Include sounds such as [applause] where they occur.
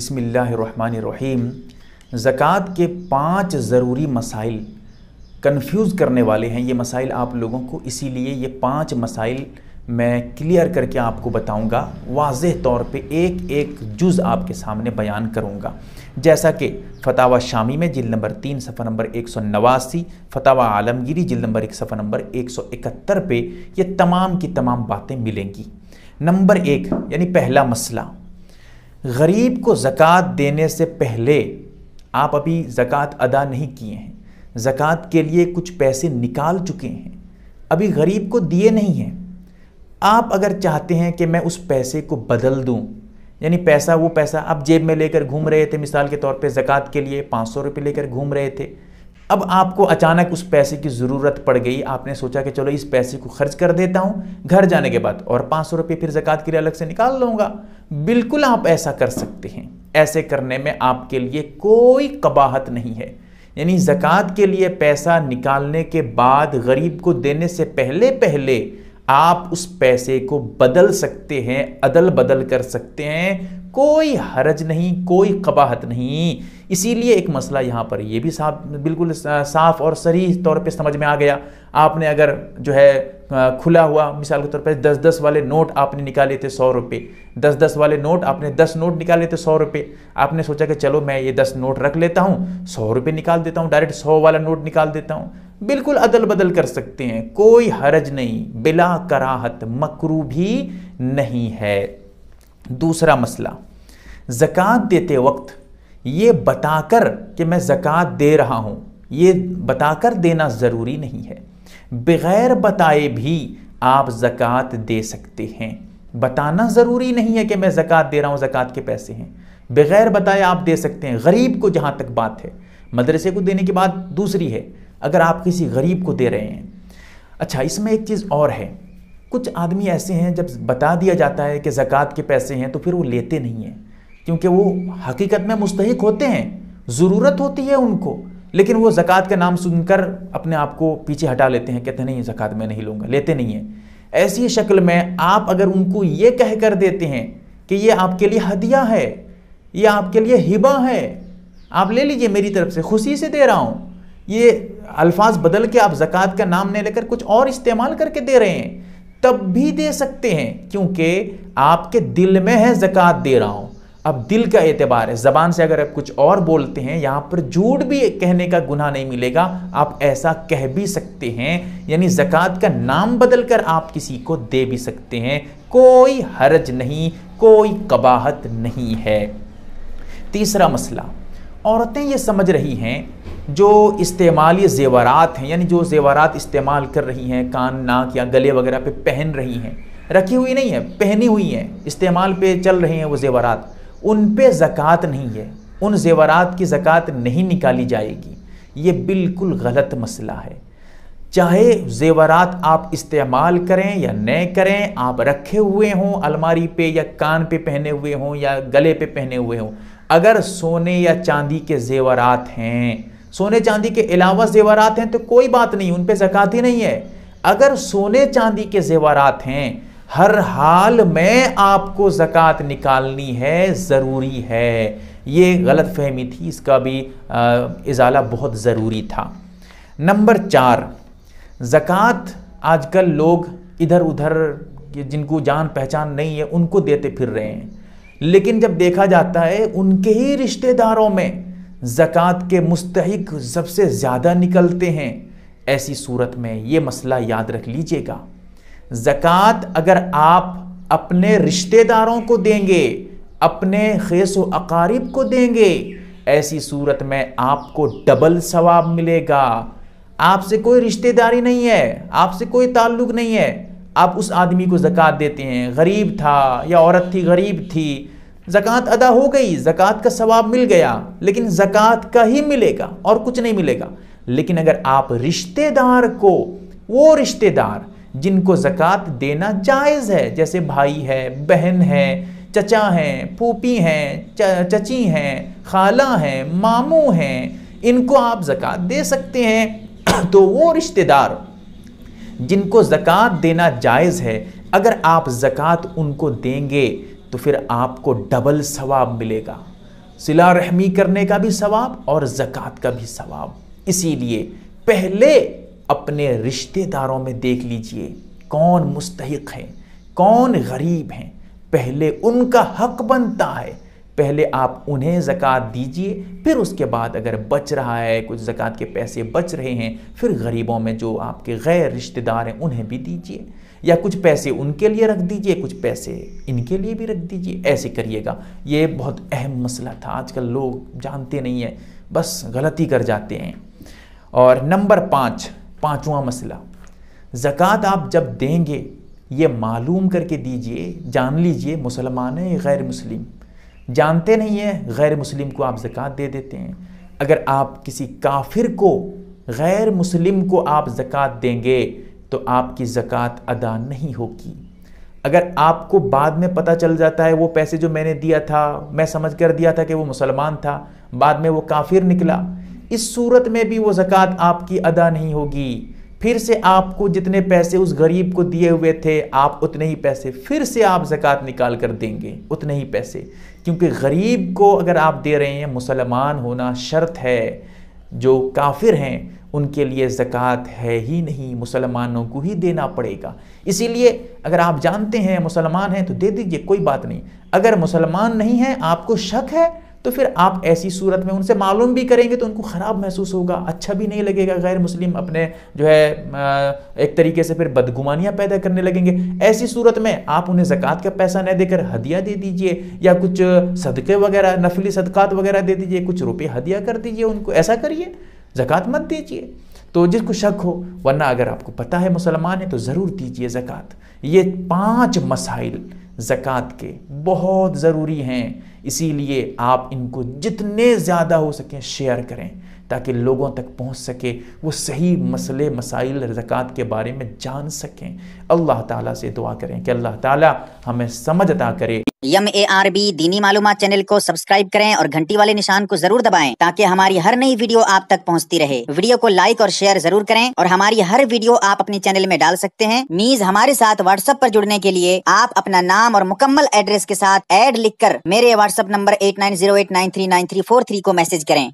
बसमीम ज़क़़त के पांच ज़रूरी मसाइल कंफ्यूज करने वाले हैं ये मसाइल आप लोगों को इसीलिए ये पांच मसाइल मैं क्लियर करके आपको बताऊंगा वाज तौर पे एक एक जुज़ आपके सामने बयान करूंगा जैसा कि फतावा शामी में जिल नंबर तीन सफ़र नंबर एक सौ नवासी फतावा आलमगिरी जिल नंबर एक सफ़र नंबर एक सौ इकहत्तर पर यह तमाम की तमाम बातें मिलेंगी नंबर एक यानी पहला मसला गरीब को ज़क़़त देने से पहले आप अभी ज़क़़त अदा नहीं किए हैं ज़क़़त के लिए कुछ पैसे निकाल चुके हैं अभी गरीब को दिए नहीं हैं आप अगर चाहते हैं कि मैं उस पैसे को बदल दूं यानी पैसा वो पैसा आप जेब में लेकर घूम रहे थे मिसाल के तौर पे ज़क़़त के लिए पाँच सौ रुपये लेकर घूम रहे थे अब आपको अचानक उस पैसे की ज़रूरत पड़ गई आपने सोचा कि चलो इस पैसे को खर्च कर देता हूँ घर जाने के बाद और पाँच सौ रुपये फिर ज़क़़त के लिए अलग से निकाल लूँगा बिल्कुल आप ऐसा कर सकते हैं ऐसे करने में आपके लिए कोई कबाहत नहीं है यानी ज़क़़त के लिए पैसा निकालने के बाद गरीब को देने से पहले पहले आप उस पैसे को बदल सकते हैं अदल बदल कर सकते हैं कोई हरज नहीं कोई कबाहत नहीं इसीलिए एक मसला यहाँ पर ये भी साफ बिल्कुल साफ और सही तौर पे समझ में आ गया आपने अगर जो है खुला हुआ मिसाल के तौर पे दस दस वाले नोट आपने निकाले थे सौ रुपये दस दस वाले नोट आपने दस नोट निकाले थे सौ रुपये आपने सोचा कि चलो मैं ये दस नोट रख लेता हूँ सौ रुपये निकाल देता हूँ डायरेक्ट सौ वाला नोट निकाल देता हूँ बिल्कुल अदल बदल कर सकते हैं कोई हरज नहीं बिला कराहत मकरू भी नहीं है दूसरा मसला जक़ात देते वक्त ये बताकर कि मैं जक़़ात दे रहा हूँ ये बताकर देना ज़रूरी नहीं है बग़ैर बताए भी आप ज़क़ात दे सकते हैं बताना ज़रूरी नहीं है कि मैं ज़क़़त दे रहा हूँ जक़ात के पैसे हैं बग़ैर बताए आप दे सकते हैं गरीब को जहाँ तक बात है मदरसे को देने की बात दूसरी है अगर आप किसी गरीब को दे रहे हैं अच्छा इसमें एक चीज़ और है कुछ आदमी ऐसे हैं जब बता दिया जाता है कि ज़क़़त के पैसे हैं तो फिर वो लेते नहीं हैं क्योंकि वो हकीकत में मुस्तक होते हैं ज़रूरत होती है उनको लेकिन वो ज़क़़त का नाम सुनकर अपने आप को पीछे हटा लेते हैं कहते नहीं ज़क़़त मैं नहीं लूँगा लेते नहीं हैं ऐसी शक्ल में आप अगर उनको ये कह कर देते हैं कि ये आपके लिए हदिया है ये आपके लिए हिबा है आप ले लीजिए मेरी तरफ से खुशी से दे रहा हूँ ये अल्फाज बदल के आप ज़क़़त का नाम नहीं लेकर कुछ और इस्तेमाल करके दे रहे हैं तब भी दे सकते हैं क्योंकि आपके दिल में है ज़क़़त दे रहा हूँ अब दिल का एतबार है ज़बान से अगर आप कुछ और बोलते हैं यहाँ पर झूठ भी कहने का गुनाह नहीं मिलेगा आप ऐसा कह भी सकते हैं यानी ज़क़़त का नाम बदल कर आप किसी को दे भी सकते हैं कोई हर्ज नहीं कोई कबाहत नहीं है तीसरा मसला औरतें ये समझ रही हैं जो इस्तेमाली ज़ेवरात हैं यानी जो ज़ेवरात इस्तेमाल कर रही हैं कान नाक या गले वगैरह पे पहन रही हैं रखी हुई नहीं है पहनी हुई हैं इस्तेमाल पे चल रहे हैं वो ज़ेवरात उन पे ज़क़़त नहीं है उन ज़ेवरात की ज़क़़त नहीं निकाली जाएगी ये बिल्कुल गलत मसला है चाहे ज़ेवरात आप इस्तेमाल करें या न करें आप रखे हुए हों अलमारी पे या कान पे पहने हुए हों या गले पे पहने हुए हों अगर सोने या चांदी के ज़ेवरात हैं सोने चांदी के अलावा जेवरात हैं तो कोई बात नहीं उन पर जक़ात ही नहीं है अगर सोने चांदी के जेवरात हैं हर हाल में आपको ज़क़़त निकालनी है ज़रूरी है ये गलत फहमी थी इसका भी इजाला बहुत ज़रूरी था नंबर चार ज़क़़त आजकल लोग इधर उधर जिनको जान पहचान नहीं है उनको देते फिर रहे हैं लेकिन जब देखा जाता है उनके ही रिश्तेदारों में ज़क़़त के मुस्तक सबसे ज़्यादा निकलते हैं ऐसी सूरत में ये मसला याद रख लीजिएगा ज़क़़त अगर आप अपने रिश्तेदारों को देंगे अपने खेस व अकारीब को देंगे ऐसी सूरत में आपको डबल सवाब मिलेगा आपसे कोई रिश्तेदारी नहीं है आपसे कोई ताल्लुक़ नहीं है आप उस आदमी को ज़क़़त देते हैं गरीब था या औरत थी गरीब थी ज़क़़त अदा हो गई ज़क़़त का सवाब मिल गया लेकिन ज़क़़त का ही मिलेगा और कुछ नहीं मिलेगा लेकिन अगर आप रिश्तेदार को वो रिश्तेदार जिनको ज़क़़त देना जायज़ है जैसे भाई है बहन है चचा हैं फूपी हैं चची हैं खाला हैं मामू हैं इनको आप ज़क़़त दे सकते हैं [clears throat] तो वो रिश्तेदार जिनको ज़क़़त देना जायज़ है अगर आप ज़क़़त उनको देंगे तो फिर आपको डबल सवाब मिलेगा सिला रहमी करने का भी सवाब और ज़क़़त का भी सवाब इसीलिए पहले अपने रिश्तेदारों में देख लीजिए कौन मुस्तक हैं कौन गरीब हैं पहले उनका हक बनता है पहले आप उन्हें ज़क़़त दीजिए फिर उसके बाद अगर बच रहा है कुछ ज़क़़त के पैसे बच रहे हैं फिर गरीबों में जो आपके गैर रिश्तेदार हैं उन्हें भी दीजिए या कुछ पैसे उनके लिए रख दीजिए कुछ पैसे इनके लिए भी रख दीजिए ऐसे करिएगा ये बहुत अहम मसला था आजकल लोग जानते नहीं हैं बस गलती कर जाते हैं और नंबर पाँच पाँचवा मसला ज़क़़त आप जब देंगे ये मालूम करके दीजिए जान लीजिए मुसलमान है या गैर मुस्लिम जानते नहीं हैं गैर मुस्लिम को आप ज़क़़त दे देते हैं अगर आप किसी काफिर को गैर मुस्लिम को आप ज़क़़त देंगे तो आपकी ज़क़़त अदा नहीं होगी अगर आपको बाद में पता चल जाता है वो पैसे जो मैंने दिया था मैं समझ कर दिया था कि वो मुसलमान था बाद में वो काफिर निकला इस सूरत में भी वो ज़क़़त आपकी अदा नहीं होगी फिर से आपको जितने पैसे उस गरीब को दिए हुए थे आप उतने ही पैसे फिर से आप ज़क़़त निकाल कर देंगे उतने ही पैसे क्योंकि गरीब को अगर आप दे रहे हैं मुसलमान होना शर्त है जो काफिर हैं उनके लिए ज़क़़त है ही नहीं मुसलमानों को ही देना पड़ेगा इसीलिए अगर आप जानते हैं मुसलमान हैं तो दे दीजिए कोई बात नहीं अगर मुसलमान नहीं हैं आपको शक है तो फिर आप ऐसी सूरत में उनसे मालूम भी करेंगे तो उनको ख़राब महसूस होगा अच्छा भी नहीं लगेगा गैर मुस्लिम अपने जो है एक तरीके से फिर बदगुमानियाँ पैदा करने लगेंगे ऐसी सूरत में आप उन्हें ज़क़़त का पैसा न देकर हदिया दे दीजिए या कुछ सदक़े वगैरह नफली सदक़ात वगैरह दे दीजिए कुछ रुपये हदिया कर दीजिए उनको ऐसा करिए ज़क़़त मत दीजिए तो जिसको शक हो वरना अगर आपको पता है मुसलमान है तो ज़रूर दीजिए ज़क़़त ये पांच मसाइल ज़क़़त के बहुत ज़रूरी हैं इसीलिए आप इनको जितने ज़्यादा हो सकें शेयर करें ताकि लोगों तक पहुंच सके वो सही मसले मसाइल ज़क़़त के बारे में जान सकें अल्लाह ताला से दुआ करें कि अल्लाह ताला हमें समझ अदा करे यम ए आर बी दीनी मालूम चैनल को सब्सक्राइब करें और घंटी वाले निशान को जरूर दबाएं ताकि हमारी हर नई वीडियो आप तक पहुंचती रहे वीडियो को लाइक और शेयर जरूर करें और हमारी हर वीडियो आप अपने चैनल में डाल सकते हैं मीज हमारे साथ व्हाट्सएप पर जुड़ने के लिए आप अपना नाम और मुकम्मल एड्रेस के साथ एड लिखकर मेरे व्हाट्सएप नंबर एट को मैसेज करें